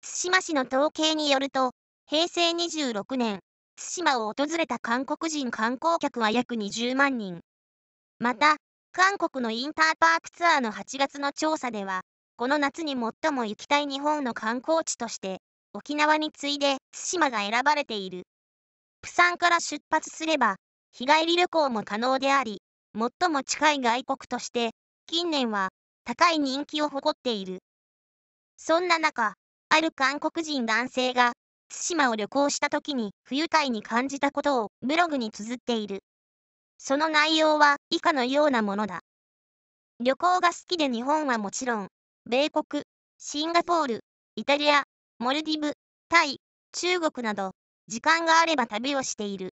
対馬市の統計によると、平成26年、対馬を訪れた韓国人観光客は約20万人。また、韓国のインターパークツアーの8月の調査では、この夏に最も行きたい日本の観光地として、沖縄に次いで対馬が選ばれている。釜山から出発すれば、日帰り旅行も可能であり、最も近い外国として、近年は高い人気を誇っている。そんな中、ある韓国人男性が、対馬を旅行した時に不愉快に感じたことをブログに綴っている。その内容は以下のようなものだ。旅行が好きで日本はもちろん、米国、シンガポール、イタリア、モルディブ、タイ、中国など、時間があれば旅をしている。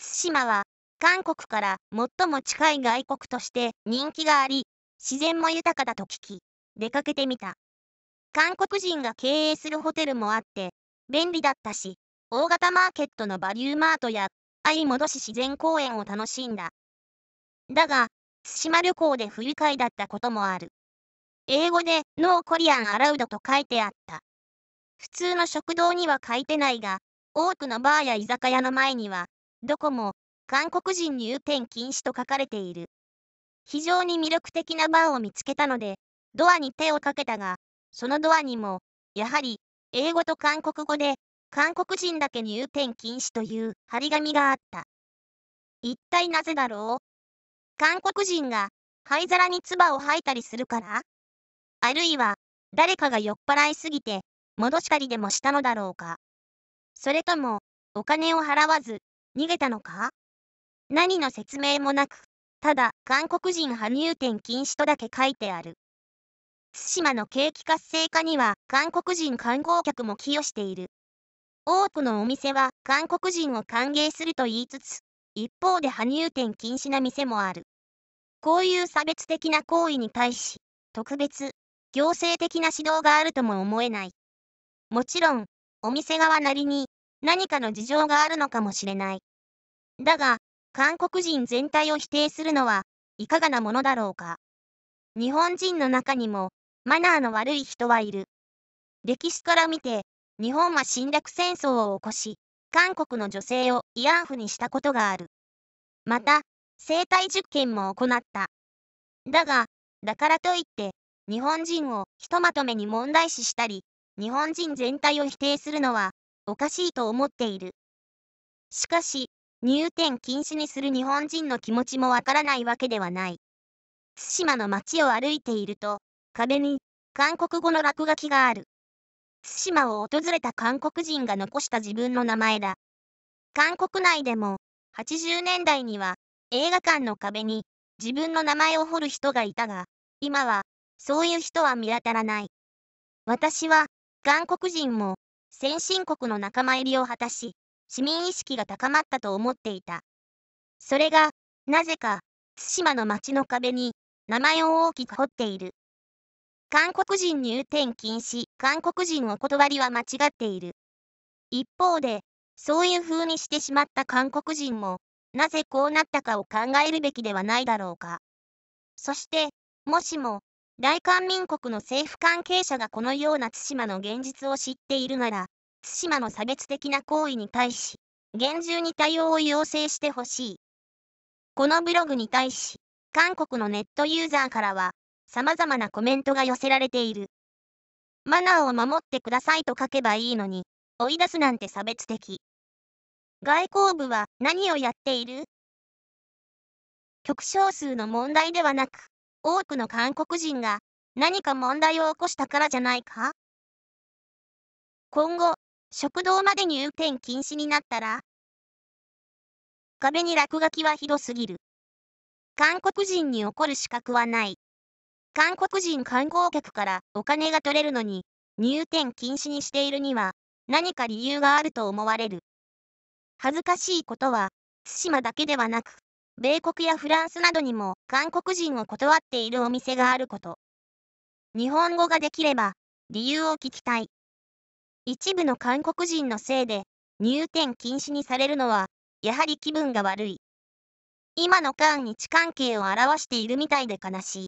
対馬は、韓国から最も近い外国として人気があり、自然も豊かだと聞き、出かけてみた。韓国人が経営するホテルもあって、便利だったし、大型マーケットのバリューマートや、相戻し自然公園を楽しんだ。だが、対馬旅行で不愉快だったこともある。英語でノーコリアンアラウドと書いてあった。普通の食堂には書いてないが、多くのバーや居酒屋の前には、どこも韓国人入店禁止と書かれている。非常に魅力的なバーを見つけたので、ドアに手をかけたが、そのドアにも、やはり、英語と韓国語で、韓国人だけ入店禁止という張り紙があった。一体なぜだろう韓国人が灰皿に唾を吐いたりするからあるいは誰かが酔っ払いすぎて戻したりでもしたのだろうかそれともお金を払わず逃げたのか何の説明もなくただ韓国人は入店禁止とだけ書いてある。対馬の景気活性化には韓国人観光客も寄与している。多くのお店は韓国人を歓迎すると言いつつ、一方で羽入店禁止な店もある。こういう差別的な行為に対し、特別、行政的な指導があるとも思えない。もちろん、お店側なりに何かの事情があるのかもしれない。だが、韓国人全体を否定するのはいかがなものだろうか。日本人の中にもマナーの悪い人はいる。歴史から見て、日本は侵略戦争を起こし、韓国の女性を慰安婦にしたことがある。また、生体実験も行った。だが、だからといって、日本人をひとまとめに問題視したり、日本人全体を否定するのは、おかしいと思っている。しかし、入店禁止にする日本人の気持ちもわからないわけではない。対馬の街を歩いていると、壁に、韓国語の落書きがある。対馬を訪れた韓国人が残した自分の名前だ。韓国内でも、80年代には、映画館の壁に、自分の名前を彫る人がいたが、今は、そういう人は見当たらない。私は、韓国人も、先進国の仲間入りを果たし、市民意識が高まったと思っていた。それが、なぜか、対馬の町の壁に、名前を大きく彫っている。韓国人入店禁止、韓国人お断りは間違っている。一方で、そういう風にしてしまった韓国人も、なぜこうなったかを考えるべきではないだろうか。そして、もしも、大韓民国の政府関係者がこのような対馬の現実を知っているなら、対馬の差別的な行為に対し、厳重に対応を要請してほしい。このブログに対し、韓国のネットユーザーからは、様々なコメントが寄せられている。マナーを守ってくださいと書けばいいのに、追い出すなんて差別的。外交部は何をやっている極少数の問題ではなく、多くの韓国人が何か問題を起こしたからじゃないか今後、食堂まで入店禁止になったら壁に落書きはひどすぎる。韓国人に怒る資格はない。韓国人観光客からお金が取れるのに、入店禁止にしているには、何か理由があると思われる。恥ずかしいことは、対馬だけではなく、米国やフランスなどにも韓国人を断っているお店があること。日本語ができれば、理由を聞きたい。一部の韓国人のせいで、入店禁止にされるのは、やはり気分が悪い。今の韓日関係を表しているみたいで悲しい。